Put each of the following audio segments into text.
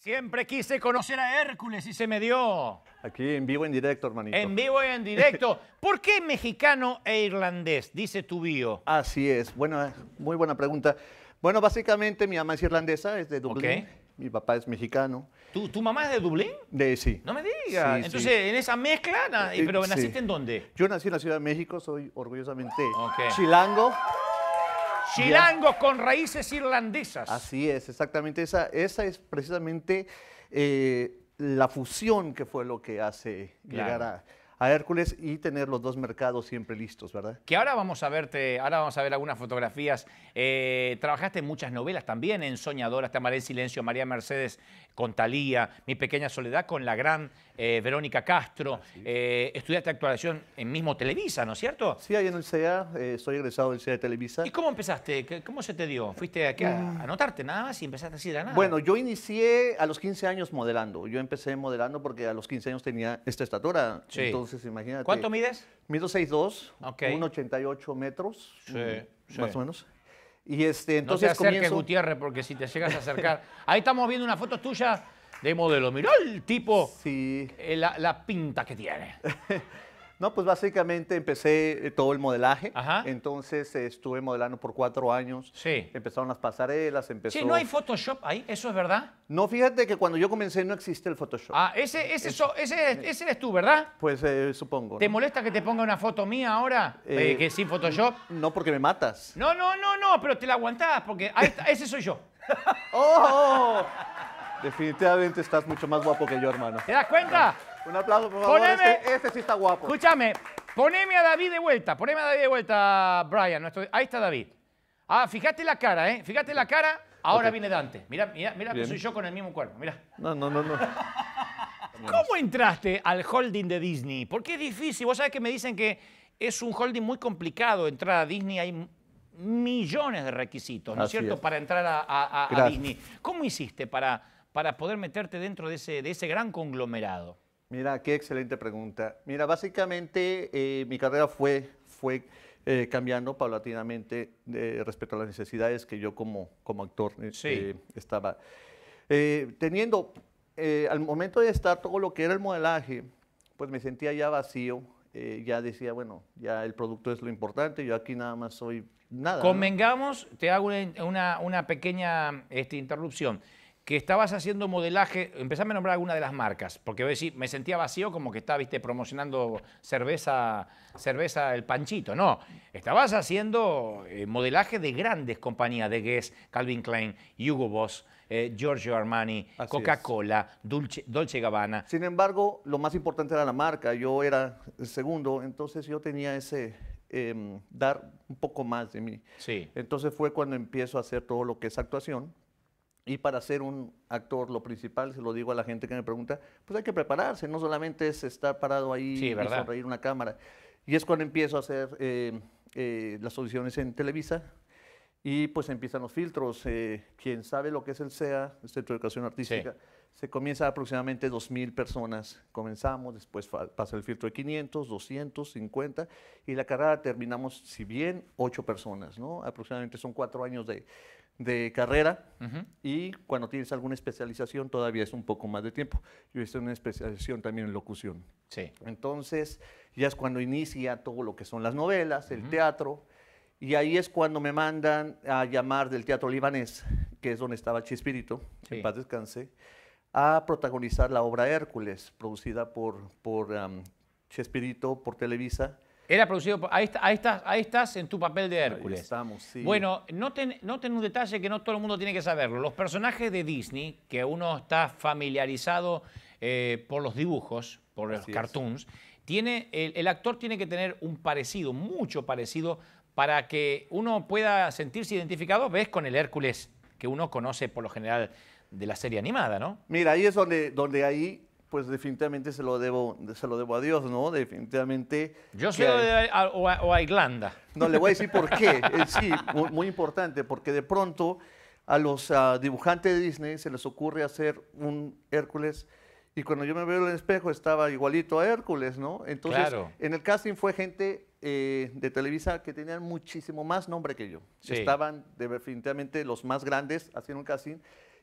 Siempre quise conocer a Hércules y se me dio. Aquí en vivo y en directo, hermanito. En vivo y en directo. ¿Por qué mexicano e irlandés? Dice tu bio. Así es. Bueno, eh, muy buena pregunta. Bueno, básicamente mi mamá es irlandesa, es de Dublín. Mi papá es mexicano. ¿Tu, mamá es de Dublín? De sí. No me digas. Entonces, en esa mezcla, eh, ¿pero naciste en dónde? Yo nací en la Ciudad de México, soy orgullosamente chilango. Chilango con raíces irlandesas. Así es, exactamente. Esa, esa es precisamente eh, la fusión que fue lo que hace llegar a a Hércules y tener los dos mercados siempre listos, ¿verdad? Que ahora vamos a verte, ahora vamos a ver algunas fotografías. Eh, trabajaste en muchas novelas también, en Soñadoras, Te amaré en silencio, María Mercedes con Talía, Mi pequeña soledad con la gran eh, Verónica Castro. Eh, estudiaste actuación en mismo Televisa, ¿no es cierto? Sí, ahí en el CEA, soy egresado del CEA de Televisa. ¿Y cómo empezaste? ¿Cómo se te dio? ¿Fuiste aquí a, mm. anotarte nada más y empezaste así de nada? Bueno, yo inicié a los 15 años modelando. Yo empecé modelando porque a los 15 años tenía esta estatura. Sí. Entonces, imagínate. ¿Cuánto mides? Mido 6'2, 1,88 metros, más o menos. Y este, entonces no te acerques, Gutiérrez, porque si te llegas a acercar... Ahí estamos viendo una foto tuya de modelo. Mirá el tipo, sí. Eh, la, la pinta que tiene. No, pues básicamente empecé eh, todo el modelaje. Ajá. Entonces eh, estuve modelando por cuatro años. Sí. Empezaron las pasarelas, empezó... Sí, ¿no hay Photoshop ahí? ¿Eso es verdad? No, fíjate que cuando yo comencé no existe el Photoshop. Ah, ese, ese, eh, ese eres tú, ¿verdad? Pues supongo. ¿Te molesta que te ponga una foto mía ahora? que sin Photoshop. No, porque me matas. No, no, no, no, pero te la aguantas porque ese soy yo. ¡Oh! Definitivamente estás mucho más guapo que yo, hermano. ¿Te das cuenta? Un aplauso, por favor. Este, este, sí está guapo. Escúchame, poneme a David de vuelta. Poneme a David de vuelta, Brian. ahí está David. Ah, fíjate la cara, ¿eh? Fíjate la cara. Ahora viene Dante. Mira, mira, mira que soy yo con el mismo cuerpo. Mira. No, no, no, no. ¿Cómo entraste al holding de Disney? Porque es difícil. Vos sabés que me dicen que es un holding muy complicado entrar a Disney. Hay millones de requisitos, ¿no es cierto?, para entrar a, Disney. ¿Cómo hiciste para, para poder meterte dentro de ese, de ese gran conglomerado? Mira, qué excelente pregunta. Mira, básicamente eh, mi carrera fue, fue eh, cambiando paulatinamente eh, respecto a las necesidades que yo como, como actor estaba teniendo. al momento de estar todo lo que era el modelaje, pues me sentía ya vacío, ya decía, bueno, ya el producto es lo importante, yo aquí nada más soy nada. Convengamos, te hago una, pequeña este, interrupción que estabas haciendo modelaje, empezame a nombrar alguna de las marcas, porque me sentía vacío como que estaba, viste, promocionando cerveza, cerveza el panchito, no, estabas haciendo eh, modelaje de grandes compañías, de Guess, Calvin Klein, Hugo Boss, eh, Giorgio Armani, Coca-Cola, Dolce, Dolce, Gabbana. Sin embargo, lo más importante era la marca, yo era el segundo, entonces yo tenía ese, em, dar un poco más de mí. Sí. Entonces fue cuando empiezo a hacer todo lo que es actuación, y para ser un actor, lo principal, se lo digo a la gente que me pregunta, pues hay que prepararse, no solamente es estar parado ahí sonreír una cámara. Y es cuando empiezo a hacer eh, eh, las audiciones en Televisa y pues empiezan los filtros. Eh, quien sabe lo que es el SEA, el Centro de Educación Artística, se comienza aproximadamente 2.000 personas. Comenzamos, después pasa el filtro de 500, 250 y la carrera terminamos, si bien, 8 personas, ¿no? Aproximadamente son 4 años de de carrera y cuando tienes alguna especialización todavía es un poco más de tiempo. Yo hice una especialización también en locución. Entonces ya es cuando inicia todo lo que son las novelas, el teatro, y ahí es cuando me mandan a llamar del teatro libanés, que es donde estaba Chespirito, en paz descanse, a protagonizar la obra Hércules, producida por, por Chespirito, por Televisa era producido por... Ahí, estás, en tu papel de Hércules. Ahí estamos, sí. Bueno, noten, un detalle que no todo el mundo tiene que saberlo. Los personajes de Disney, que uno está familiarizado eh, por los dibujos, por los cartoons, tiene, el, actor tiene que tener un parecido, mucho parecido, para que uno pueda sentirse identificado, ves, con el Hércules que uno conoce por lo general de la serie animada, ¿no? Mira, ahí es donde, donde ahí pues definitivamente se lo debo, se lo debo a Dios, ¿no? Definitivamente. Yo se lo debo a, o, Irlanda. No, le voy a decir por qué. Eh, sí, muy, importante, porque de pronto a los ah, dibujantes de Disney se les ocurre hacer un Hércules. Y cuando yo me veo en el espejo estaba igualito a Hércules, ¿no? Entonces, en el casting fue gente eh, de Televisa que tenían muchísimo más nombre que yo. Estaban definitivamente los más grandes haciendo un casting.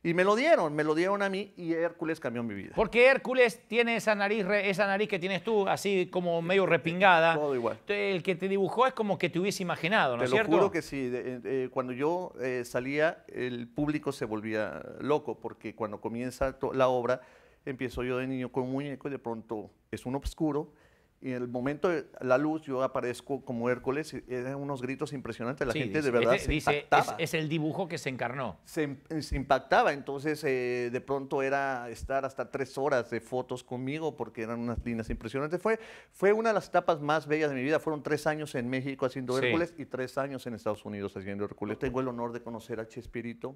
Y me lo dieron, me lo dieron a mí y Hércules cambió mi vida. Porque Hércules tiene esa nariz, esa nariz que tienes tú, así como medio repingada. Todo igual. El que te dibujó es como que te hubiese imaginado, ¿no es cierto? Te lo juro que sí. Eh, eh, cuando yo eh, salía, el público se volvía loco, porque cuando comienza la obra, empiezo yo de niño con un muñeco y de pronto es un obscuro y en el momento de la luz, yo aparezco como Hércules, y eran unos gritos impresionantes, la gente de verdad se impactaba. Es, es, el dibujo que se encarnó. Se, impactaba, entonces eh, de pronto era estar hasta tres horas de fotos conmigo, porque eran unas líneas impresionantes. Fue, fue una de las etapas más bellas de mi vida, fueron tres años en México haciendo Hércules y tres años en Estados Unidos haciendo Hércules. Tengo el honor de conocer a Chespirito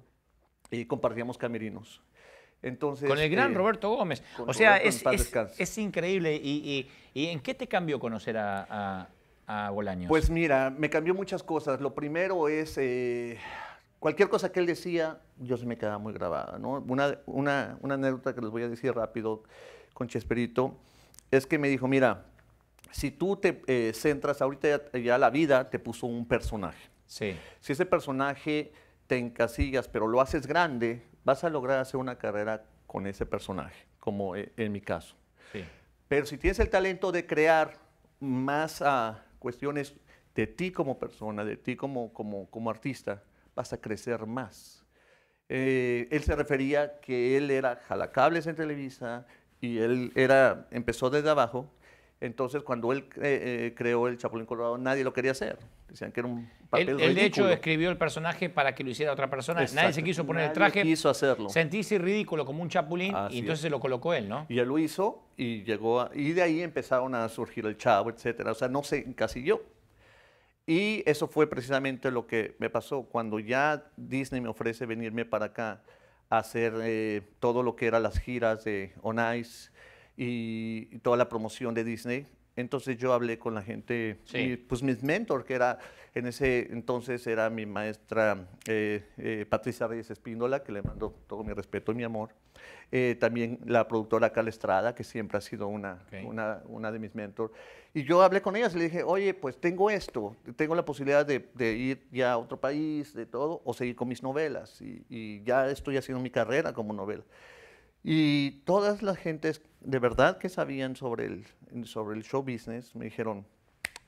y compartíamos camerinos con el gran eh, Roberto Gómez. O sea, es, es, increíble. Y, en qué te cambió conocer a, a, Bolaños? Pues mira, me cambió muchas cosas. Lo primero es, eh, cualquier cosa que él decía, yo se me quedaba muy grabada. Una, una, anécdota que les voy a decir rápido con Chesperito es que me dijo, mira, si tú te eh, centras, ahorita ya, ya, la vida te puso un personaje. Sí. Si ese personaje te encasillas, pero lo haces grande, vas a lograr hacer una carrera con ese personaje, como eh, en mi caso. Pero si tienes el talento de crear más ah, cuestiones de ti como persona, de ti como, como, como artista, vas a crecer más. Eh, él se refería que él era jalacables en Televisa y él era, empezó desde abajo entonces, cuando él eh, eh, creó el Chapulín Colorado, nadie lo quería hacer. Decían que era un papel él, él de hecho, escribió el personaje para que lo hiciera otra persona. Nadie se quiso poner el traje. quiso hacerlo. Sentirse ridículo como un chapulín y entonces se lo colocó él, ¿no? Y él lo hizo y llegó a, Y de ahí empezaron a surgir el chavo, etcétera. O sea, no se encasilló. Y eso fue precisamente lo que me pasó. Cuando ya Disney me ofrece venirme para acá a hacer eh, todo lo que eran las giras de On Ice, y toda la promoción de Disney. Entonces yo hablé con la gente, y, pues mis mentor, que era en ese entonces era mi maestra eh, eh, Patricia Reyes Espíndola, que le mando todo mi respeto y mi amor. Eh, también la productora Cal Estrada, que siempre ha sido una, una, una, de mis mentors. Y yo hablé con ellas y le dije, oye, pues tengo esto, tengo la posibilidad de, ir ya a otro país, de todo, o seguir con mis novelas. Y, y ya estoy haciendo mi carrera como novela. Y todas las gentes de verdad que sabían sobre el, sobre el show business me dijeron,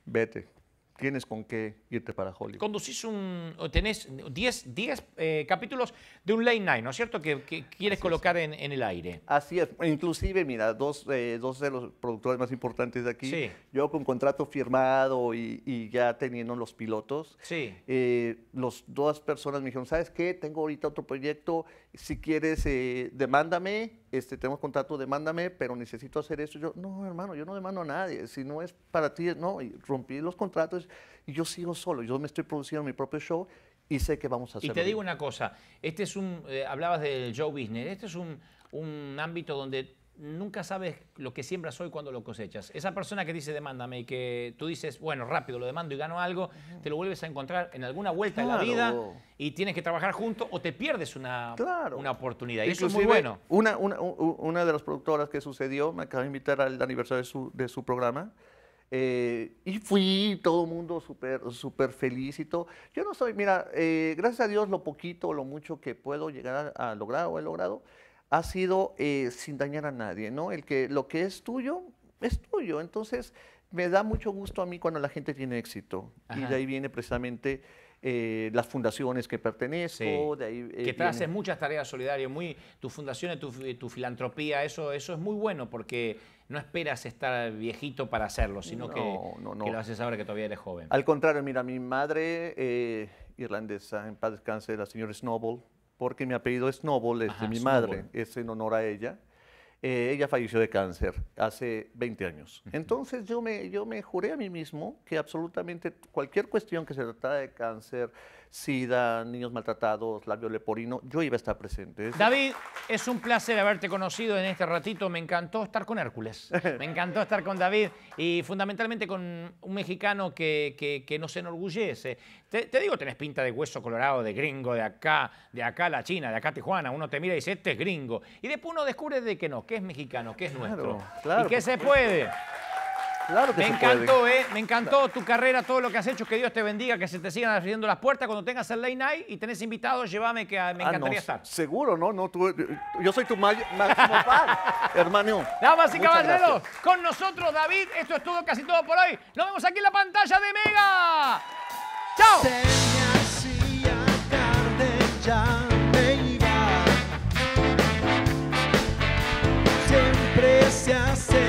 vete, tienes con qué irte para Hollywood. Conducís un, tenés 10 eh, capítulos de un late night, ¿no es cierto? Que, quieres colocar en, el aire. Así es. Inclusive, mira, dos, eh, dos de los productores más importantes de aquí, yo con contrato firmado y, ya teniendo los pilotos, sí. Eh, los, dos personas me dijeron, ¿sabes qué? Tengo ahorita otro proyecto, si quieres, demándame, este, tenemos contrato, demándame, pero necesito hacer esto. Yo, no, hermano, yo no demando a nadie, si no es para ti, no, y rompí los contratos y yo sigo solo, yo me estoy produciendo mi propio show y sé que vamos a hacer. Y te digo una cosa, este es un, eh, hablabas del show business, este es un, un ámbito donde nunca sabes lo que siembras hoy cuando lo cosechas. Esa persona que dice demándame y que tú dices, bueno, rápido, lo demando y gano algo, te lo vuelves a encontrar en alguna vuelta de en la vida y tienes que trabajar juntos o te pierdes una, una oportunidad. Y eso es muy bueno. Una, una, una, de las productoras que sucedió me acaba de invitar al aniversario de su, de su programa eh, y fui todo mundo súper super feliz y todo. Yo no soy, mira, eh, gracias a Dios lo poquito, lo mucho que puedo llegar a, lograr o he logrado ha sido eh, sin dañar a nadie, ¿no? El que lo que es tuyo es tuyo. Entonces me da mucho gusto a mí cuando la gente tiene éxito. Y de ahí viene precisamente eh, las fundaciones que pertenezco. Eh, que te haces muchas tareas solidarias, muy, tus fundaciones, eh, tu, filantropía, eso, eso es muy bueno porque no esperas estar viejito para hacerlo, sino que, lo haces ahora que todavía eres joven. Al contrario, mira, mi madre irlandesa, en paz descanse, la señora Snowball, porque mi apellido Snowball es de mi madre, es en honor a ella. Eh, ella falleció de cáncer hace 20 años. Entonces yo me, yo me juré a mí mismo que absolutamente cualquier cuestión que se tratara de cáncer, SIDA, niños maltratados, labio leporino, yo iba a estar presente. David, es un placer haberte conocido en este ratito. Me encantó estar con Hércules. Me encantó estar con David y fundamentalmente con un mexicano que, que, que nos enorgullece. Te, digo, tenés pinta de hueso colorado, de gringo, de acá, de acá la China, de acá Tijuana. Uno te mira y dice, este es gringo. Y después uno descubre de que no, que es mexicano, que es nuestro. Claro, y que se puede. me encantó, ¿eh? Me encantó tu carrera, todo lo que has hecho. Que Dios te bendiga, que se te sigan abriendo las puertas. Cuando tengas el late night y tenés invitados, llévame, que me ah, encantaría estar. Seguro, ¿no? no yo soy tu máximo fan, hermano. Damas y caballeros, con nosotros, David. Esto es todo, casi todo por hoy. Nos vemos aquí en la pantalla de Mega. ¡Chao! I say